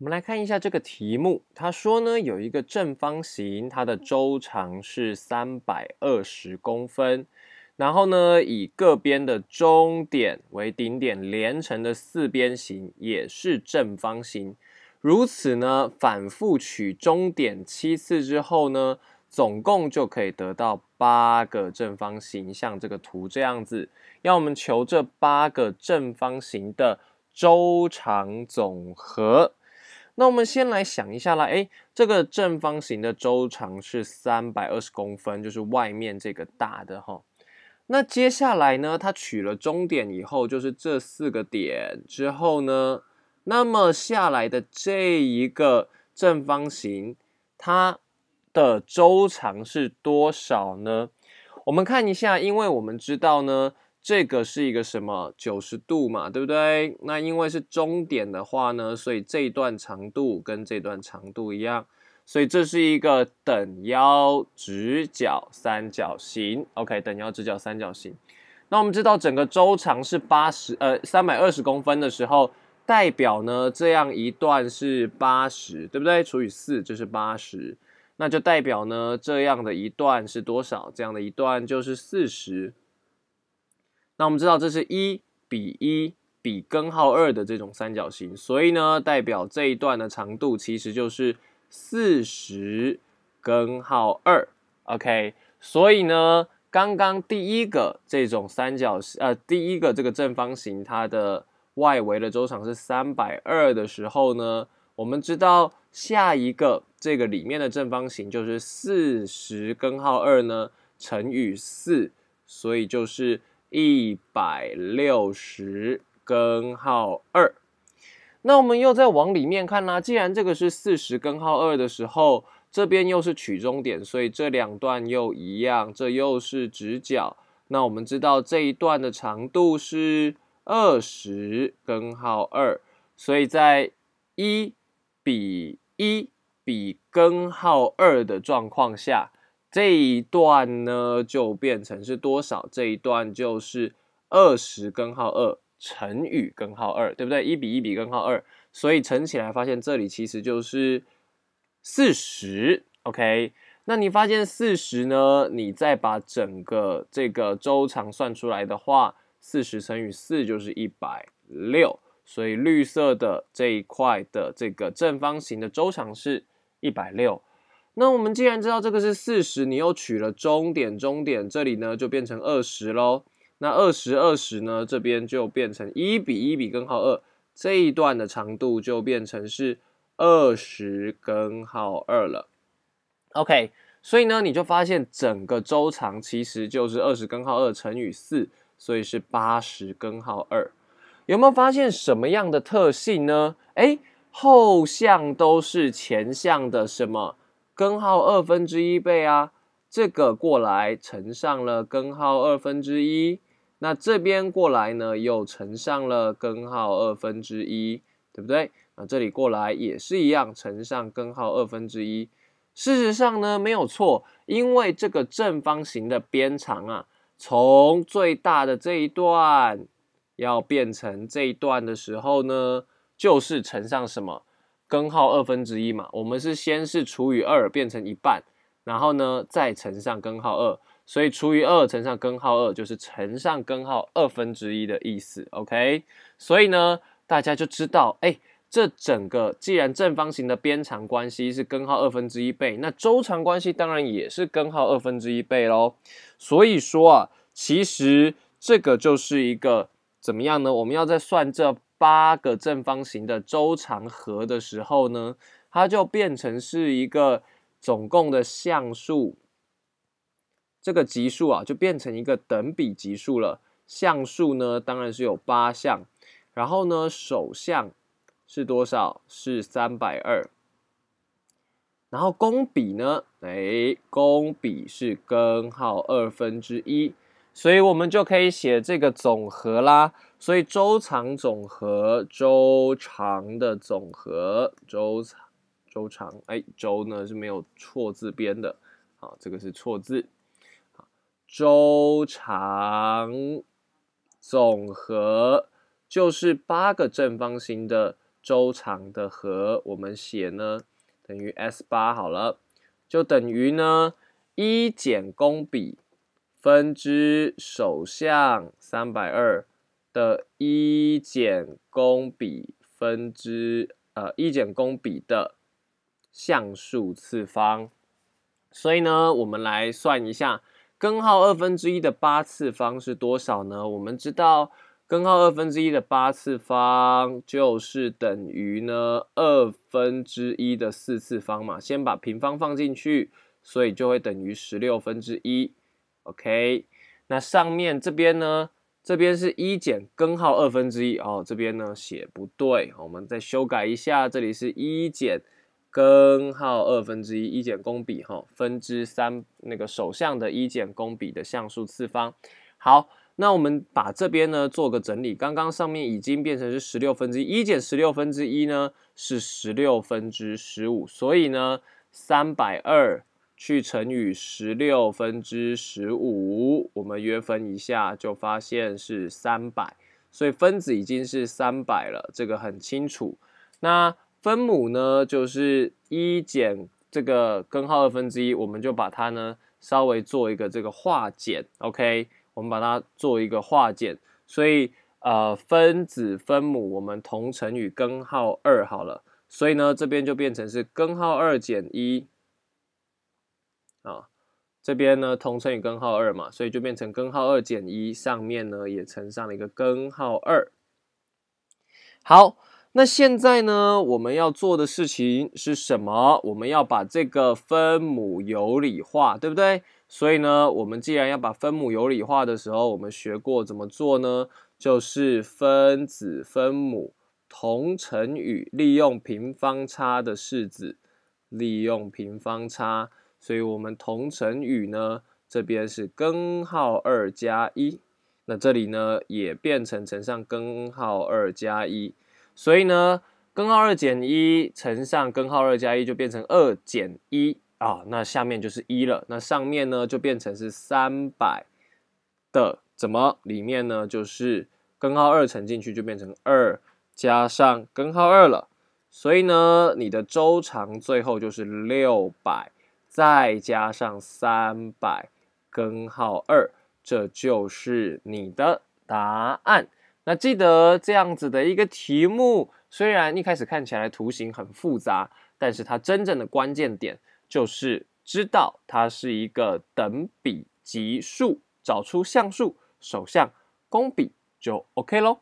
我们来看一下这个题目。他说呢，有一个正方形，它的周长是三百二十公分。然后呢，以各边的中点为顶点连成的四边形也是正方形。如此呢，反复取中点七次之后呢，总共就可以得到八个正方形，像这个图这样子。要我们求这八个正方形的周长总和。那我们先来想一下啦，哎，这个正方形的周长是三百二十公分，就是外面这个大的哈。那接下来呢，它取了中点以后，就是这四个点之后呢，那么下来的这一个正方形，它的周长是多少呢？我们看一下，因为我们知道呢。这个是一个什么九十度嘛，对不对？那因为是中点的话呢，所以这段长度跟这段长度一样，所以这是一个等腰直角三角形。OK，等腰直角三角形。那我们知道整个周长是八十呃三百二十公分的时候，代表呢这样一段是八十，对不对？除以四就是八十，那就代表呢这样的一段是多少？这样的一段就是四十。那我们知道这是一比一比根号二的这种三角形，所以呢，代表这一段的长度其实就是四十根号二，OK。所以呢，刚刚第一个这种三角形，呃，第一个这个正方形，它的外围的周长是三百二的时候呢，我们知道下一个这个里面的正方形就是四十根号二呢乘以四，所以就是。一百六十根号二，那我们又再往里面看啦。既然这个是四十根号二的时候，这边又是取中点，所以这两段又一样，这又是直角。那我们知道这一段的长度是二十根号二，所以在一比一比根号二的状况下。这一段呢，就变成是多少？这一段就是二十根号二乘以根号二，对不对？一比一比根号二，所以乘起来发现这里其实就是四十。OK，那你发现四十呢？你再把整个这个周长算出来的话，四十乘以四就是一百六。所以绿色的这一块的这个正方形的周长是一百六。那我们既然知道这个是四十，你又取了中点，中点这里呢就变成二十喽。那二十，二十呢这边就变成一比一比根号二，这一段的长度就变成是二十根号二了。OK，所以呢你就发现整个周长其实就是二十根号二乘以四，所以是八十根号二。有没有发现什么样的特性呢？哎，后项都是前项的什么？根号二分之一倍啊，这个过来乘上了根号二分之一，那这边过来呢又乘上了根号二分之一，对不对？啊，这里过来也是一样乘上根号二分之一。事实上呢没有错，因为这个正方形的边长啊，从最大的这一段要变成这一段的时候呢，就是乘上什么？根号二分之一嘛，我们是先是除以二变成一半，然后呢再乘上根号二，所以除以二乘上根号二就是乘上根号二分之一的意思，OK？所以呢大家就知道，哎，这整个既然正方形的边长关系是根号二分之一倍，那周长关系当然也是根号二分之一倍喽。所以说啊，其实这个就是一个怎么样呢？我们要在算这。八个正方形的周长和的时候呢，它就变成是一个总共的项数，这个级数啊，就变成一个等比级数了。项数呢，当然是有八项，然后呢，首项是多少？是三百二。然后公比呢？哎，公比是根号二分之一。所以我们就可以写这个总和啦。所以周长总和，周长的总和，周长，周长，哎，周呢是没有错字边的，好，这个是错字。周长总和就是八个正方形的周长的和，我们写呢等于 S 八好了，就等于呢一减公比。分之首项三百二的一减公比分之呃一减公比的项数次方，所以呢，我们来算一下根号二分之一的八次方是多少呢？我们知道根号二分之一的八次方就是等于呢二分之一的四次方嘛，先把平方放进去，所以就会等于十六分之一。OK，那上面这边呢？这边是一减根号二分之一哦。这边呢写不对，我们再修改一下。这里是一减根号二分之一，一减公比哈分之三，那个首项的一减公比的项数次方。好，那我们把这边呢做个整理。刚刚上面已经变成是十六分之一减十六分之一呢，是十六分之十五。所以呢，三百二。去乘以十六分之十五，我们约分一下就发现是三百，所以分子已经是三百了，这个很清楚。那分母呢，就是一减这个根号二分之一，我们就把它呢稍微做一个这个化简，OK，我们把它做一个化简，所以呃分子分母我们同乘以根号二好了，所以呢这边就变成是根号二减一。啊，这边呢同乘以根号二嘛，所以就变成根号二减一上面呢也乘上了一个根号二。好，那现在呢我们要做的事情是什么？我们要把这个分母有理化，对不对？所以呢，我们既然要把分母有理化的时候，我们学过怎么做呢？就是分子分母同乘以利用平方差的式子，利用平方差。所以，我们同乘以呢，这边是根号二加一，那这里呢也变成乘上根号二加一，所以呢，根号二减一乘上根号二加一就变成二减一啊，那下面就是一了，那上面呢就变成是三百的，怎么里面呢就是根号二乘进去就变成二加上根号二了，所以呢，你的周长最后就是六百。再加上三百根号二，这就是你的答案。那记得这样子的一个题目，虽然一开始看起来图形很复杂，但是它真正的关键点就是知道它是一个等比级数，找出项数、首项、公比就 OK 喽。